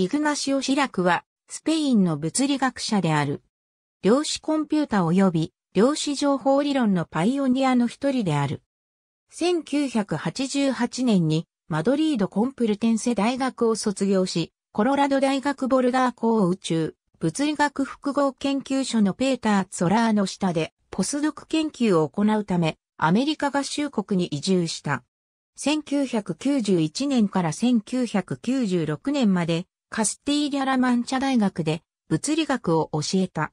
イグナシオ・シラクは、スペインの物理学者である。量子コンピュータ及び量子情報理論のパイオニアの一人である。1988年にマドリードコンプルテンセ大学を卒業し、コロラド大学ボルダー校宇宙物理学複合研究所のペーター・ツラーの下でポスドク研究を行うため、アメリカ合衆国に移住した。1991年から1996年までカスティーリャラマンチャ大学で物理学を教えた。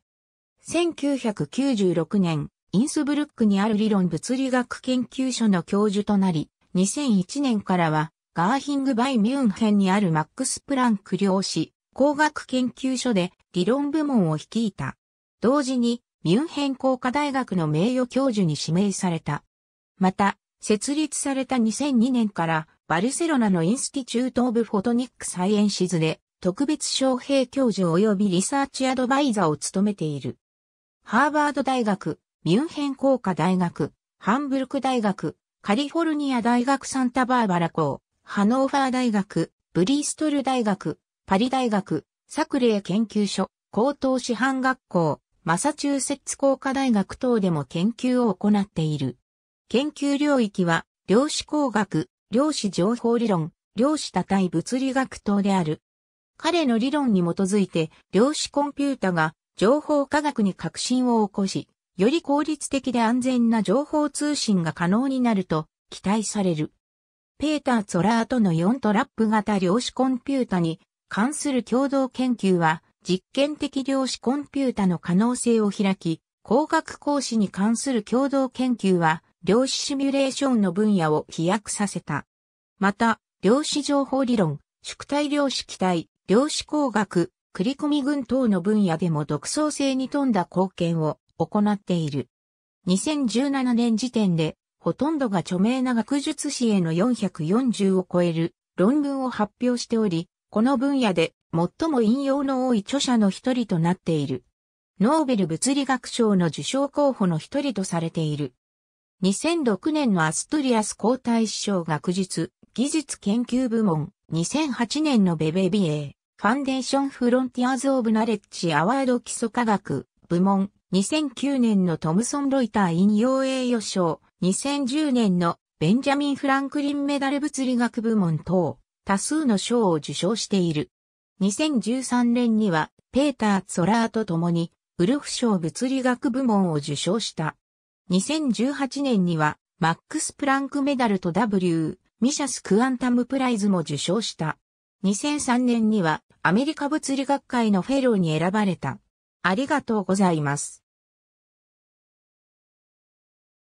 1996年、インスブルックにある理論物理学研究所の教授となり、2001年からは、ガーヒングバイ・ミュンヘンにあるマックス・プランク量子工学研究所で理論部門を率いた。同時に、ミュンヘン工科大学の名誉教授に指名された。また、設立された2002年から、バルセロナのインスティチュート・オブ・フォトニック・サイエンシズで、特別招聘教授及びリサーチアドバイザーを務めている。ハーバード大学、ミュンヘン工科大学、ハンブルク大学、カリフォルニア大学サンタバーバラ校、ハノーファー大学、ブリーストル大学、パリ大学、サクレー研究所、高等師範学校、マサチューセッツ工科大学等でも研究を行っている。研究領域は、量子工学、量子情報理論、量子多体物理学等である。彼の理論に基づいて量子コンピュータが情報科学に革新を起こし、より効率的で安全な情報通信が可能になると期待される。ペーター・ツォラーとの4トラップ型量子コンピュータに関する共同研究は実験的量子コンピュータの可能性を開き、工学講師に関する共同研究は量子シミュレーションの分野を飛躍させた。また、量子情報理論、縮体量子機体、量子工学、繰り込み群等の分野でも独創性に富んだ貢献を行っている。2017年時点で、ほとんどが著名な学術誌への440を超える論文を発表しており、この分野で最も引用の多い著者の一人となっている。ノーベル物理学賞の受賞候補の一人とされている。2006年のアストリアス皇太子賞学術技術研究部門、2008年のベベビエー、ファンデーションフロンティアーズ・オブ・ナレッジ・アワード基礎科学部門2009年のトムソン・ロイター引用栄誉賞2010年のベンジャミン・フランクリンメダル物理学部門等多数の賞を受賞している。2013年にはペーター・ツォラーと共にウルフ賞物理学部門を受賞した。2018年にはマックス・プランクメダルと W、ミシャス・クアンタム・プライズも受賞した。2003年にはアメリカ物理学会のフェローに選ばれた。ありがとうございます。